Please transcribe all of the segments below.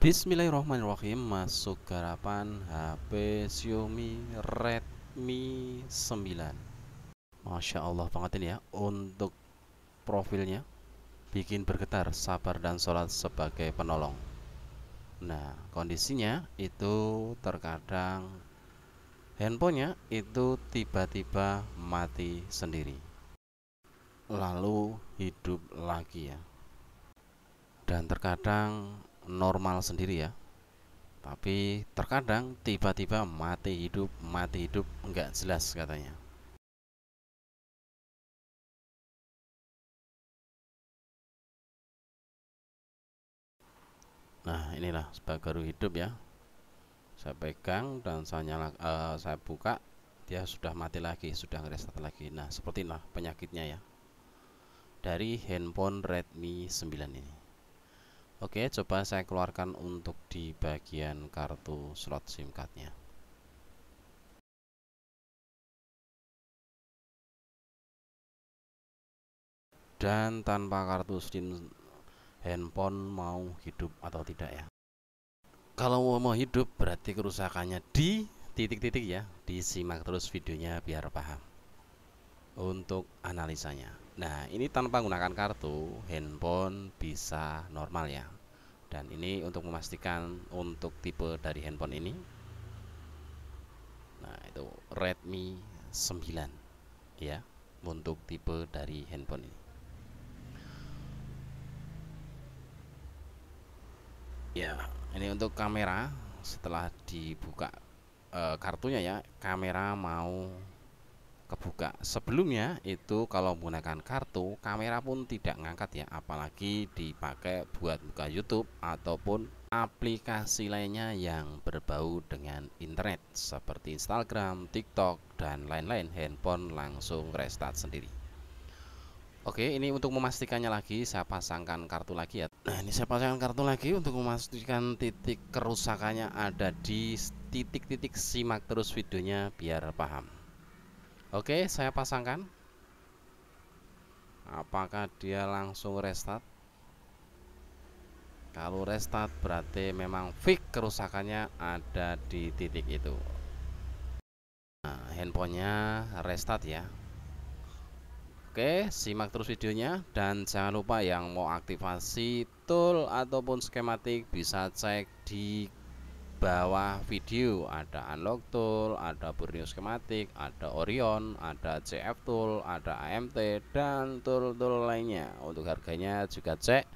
Bismillahirrahmanirrahim masuk garapan HP Xiaomi Redmi 9 Masya Allah ini ya untuk profilnya bikin bergetar sabar dan sholat sebagai penolong nah kondisinya itu terkadang handphonenya itu tiba-tiba mati sendiri lalu hidup lagi ya dan terkadang normal sendiri ya tapi terkadang tiba-tiba mati hidup mati hidup nggak jelas katanya nah inilah sebagai baru hidup ya saya pegang dan saya nyala uh, saya buka dia sudah mati lagi sudah ngereset lagi nah seperti inilah penyakitnya ya dari handphone Redmi 9 ini Oke, coba saya keluarkan untuk di bagian kartu slot SIM cardnya. Dan tanpa kartu SIM handphone mau hidup atau tidak ya. Kalau mau hidup berarti kerusakannya di titik-titik ya. Disimak terus videonya biar paham. Untuk analisanya. Nah, ini tanpa menggunakan kartu, handphone bisa normal ya dan ini untuk memastikan untuk tipe dari handphone ini nah itu Redmi 9 ya untuk tipe dari handphone ini ya ini untuk kamera setelah dibuka e, kartunya ya kamera mau kebuka sebelumnya itu kalau menggunakan kartu kamera pun tidak ngangkat ya apalagi dipakai buat buka YouTube ataupun aplikasi lainnya yang berbau dengan internet seperti Instagram, TikTok dan lain-lain handphone langsung restart sendiri Oke ini untuk memastikannya lagi saya pasangkan kartu lagi ya Nah ini saya pasangkan kartu lagi untuk memastikan titik kerusakannya ada di titik-titik simak terus videonya biar paham Oke, saya pasangkan. Apakah dia langsung restart? Kalau restart berarti memang fix kerusakannya ada di titik itu. Nah, handphonenya restart ya. Oke, simak terus videonya dan jangan lupa yang mau aktivasi tool ataupun skematik bisa cek di bawah video ada unlock tool ada Borneo schematic ada Orion ada CF tool ada AMT dan tool-tool lainnya untuk harganya juga cek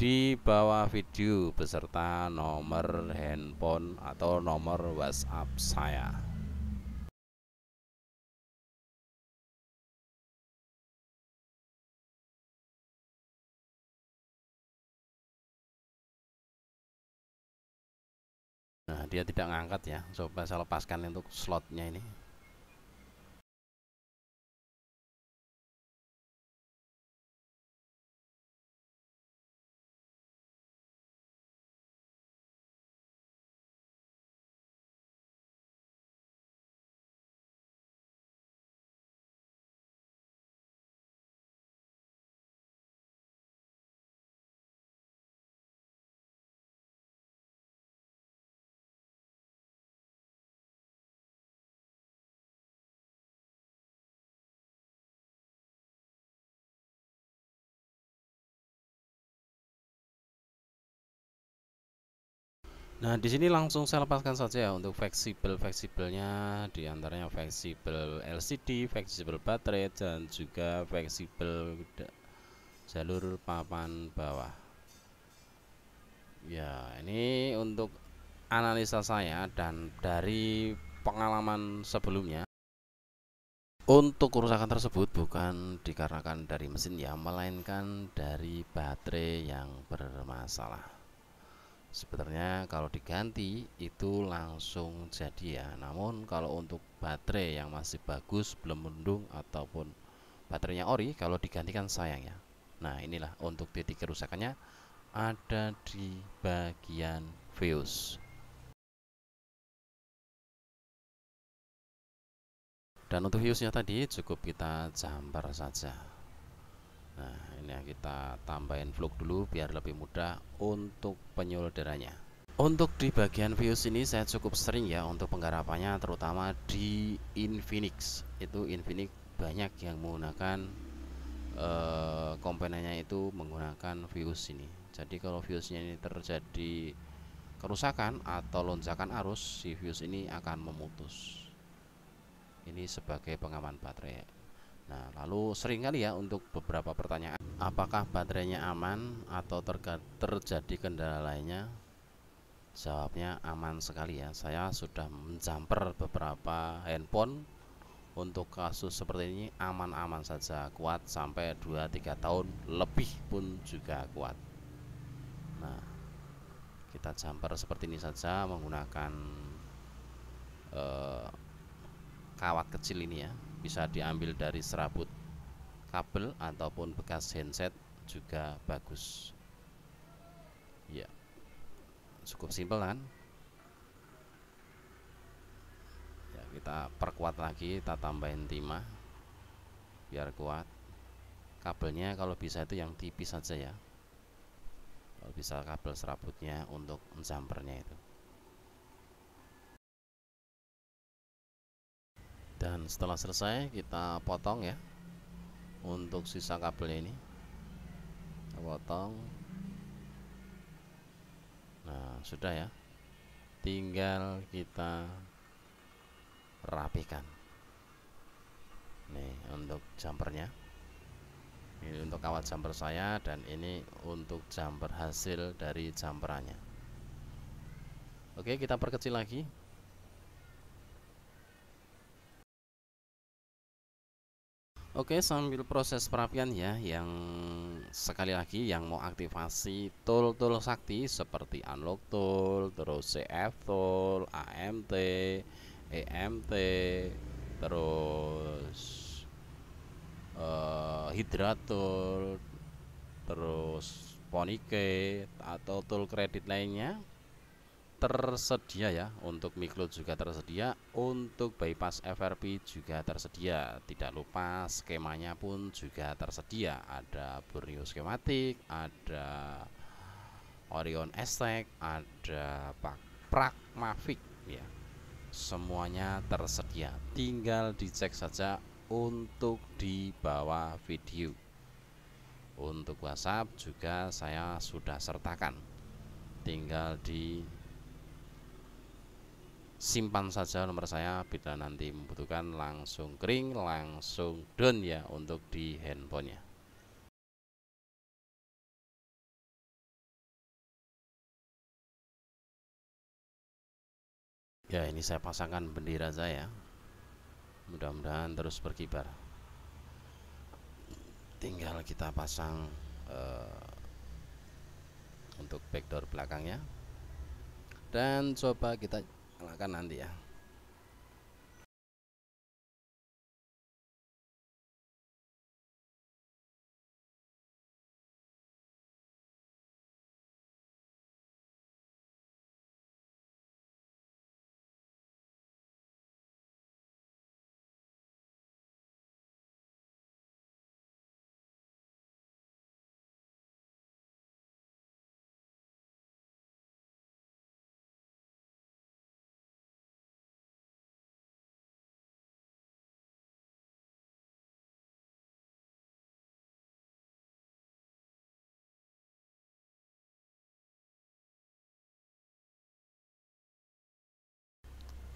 di bawah video beserta nomor handphone atau nomor WhatsApp saya dia tidak ngangkat ya coba saya lepaskan untuk slotnya ini Nah, di sini langsung saya lepaskan saja ya untuk fleksibel-fleksibelnya di antaranya fleksibel LCD, fleksibel baterai dan juga fleksibel jalur papan bawah. Ya, ini untuk analisa saya dan dari pengalaman sebelumnya untuk kerusakan tersebut bukan dikarenakan dari mesin ya, melainkan dari baterai yang bermasalah sebenarnya kalau diganti itu langsung jadi ya namun kalau untuk baterai yang masih bagus belum mendung ataupun baterainya ori kalau digantikan sayang ya nah inilah untuk titik kerusakannya ada di bagian fuse dan untuk fuse nya tadi cukup kita jumper saja nah ini kita tambahin vlog dulu biar lebih mudah untuk penyolderannya untuk di bagian fuse ini saya cukup sering ya untuk penggarapannya terutama di Infinix itu Infinix banyak yang menggunakan eh, komponennya itu menggunakan fuse ini jadi kalau fuse ini terjadi kerusakan atau lonjakan arus si fuse ini akan memutus ini sebagai pengaman baterai Nah, lalu sering kali ya untuk beberapa pertanyaan, apakah baterainya aman atau terjadi kendala lainnya? Jawabnya aman sekali ya. Saya sudah menjamper beberapa handphone untuk kasus seperti ini aman-aman saja kuat sampai 2-3 tahun lebih pun juga kuat. Nah, kita jumper seperti ini saja menggunakan eh, kawat kecil ini ya bisa diambil dari serabut kabel ataupun bekas handset juga bagus ya cukup simpel kan ya kita perkuat lagi kita tambahin timah biar kuat kabelnya kalau bisa itu yang tipis saja ya kalau bisa kabel serabutnya untuk jumpernya itu dan setelah selesai kita potong ya untuk sisa kabel ini kita potong nah sudah ya tinggal kita rapikan nih untuk jumpernya ini untuk kawat jumper saya dan ini untuk jumper hasil dari jumperannya oke kita perkecil lagi Oke, sambil proses perapian ya, yang sekali lagi yang mau aktivasi tool-tool sakti seperti unlock tool, terus CF tool, AMT, EMT, terus uh, eh, hidra tool, terus ponike atau tool kredit lainnya tersedia ya untuk Miklo juga tersedia untuk bypass FRP juga tersedia tidak lupa skemanya pun juga tersedia ada Borneo skematik ada Orion Estek ada pak mavic ya semuanya tersedia tinggal dicek saja untuk di bawah video untuk WhatsApp juga saya sudah sertakan tinggal di simpan saja nomor saya bila nanti membutuhkan langsung kering langsung down ya untuk di handphonenya ya ini saya pasangkan bendera saya ya. mudah-mudahan terus berkibar tinggal kita pasang uh, untuk backdoor belakangnya dan coba kita akan nanti ya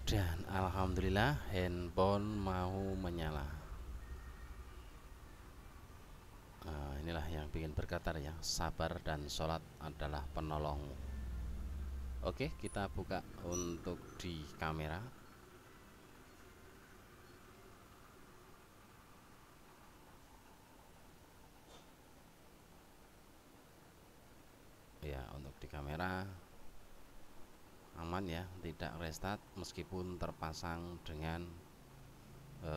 dan alhamdulillah handphone mau menyala nah, inilah yang bikin berkatar ya sabar dan sholat adalah penolong oke kita buka untuk di kamera ya untuk di kamera aman ya tidak restart meskipun terpasang dengan e,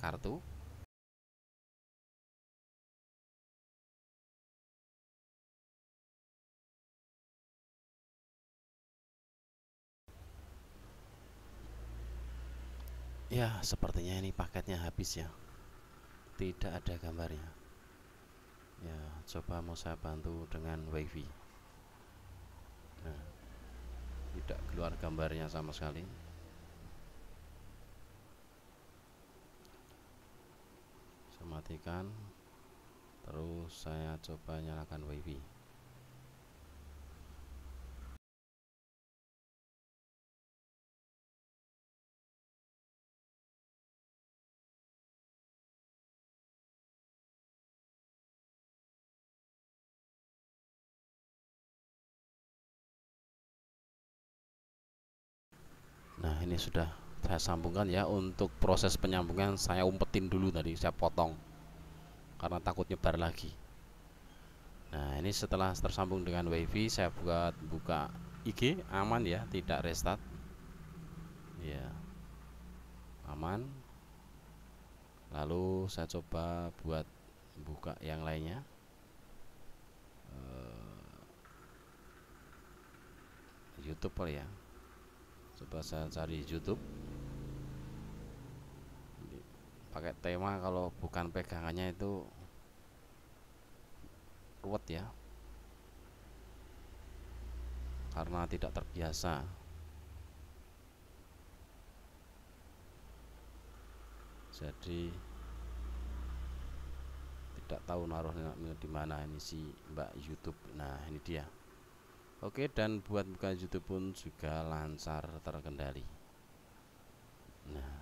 kartu ya sepertinya ini paketnya habis ya tidak ada gambarnya ya coba mau saya bantu dengan wifi nah tidak keluar gambarnya sama sekali saya matikan terus saya coba nyalakan wifi nah ini sudah saya sambungkan ya untuk proses penyambungan saya umpetin dulu tadi saya potong karena takut nyebar lagi nah ini setelah tersambung dengan wifi saya buat buka IG aman ya tidak restart ya aman lalu saya coba buat buka yang lainnya eh, YouTube ya coba saya cari YouTube pakai tema kalau bukan pegangannya itu ruwet ya karena tidak terbiasa jadi tidak tahu naruhnya di mana ini si Mbak YouTube nah ini dia Oke dan buat buka YouTube pun juga lancar terkendali. Nah,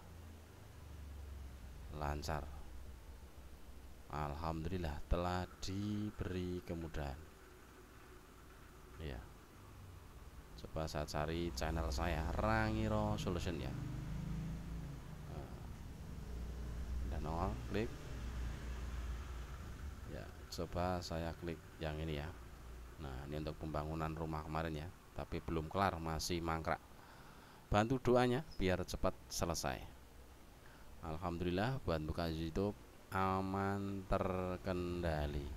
lancar. Alhamdulillah telah diberi kemudahan. Ya. Coba saya cari channel saya Rangiro Solution ya. Nah, dan nongol klik. Ya, coba saya klik yang ini ya. Nah ini untuk pembangunan rumah kemarin ya Tapi belum kelar masih mangkrak Bantu doanya biar cepat selesai Alhamdulillah buat buka YouTube aman terkendali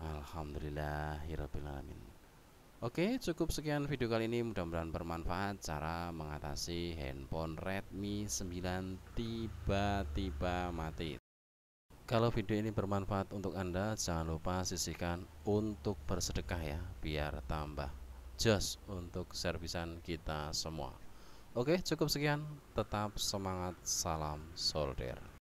Alhamdulillah Alamin Oke cukup sekian video kali ini mudah-mudahan bermanfaat cara mengatasi handphone Redmi 9 tiba-tiba mati kalau video ini bermanfaat untuk Anda, jangan lupa sisihkan untuk bersedekah ya, biar tambah jos untuk servisan kita semua. Oke, cukup sekian. Tetap semangat, salam solder.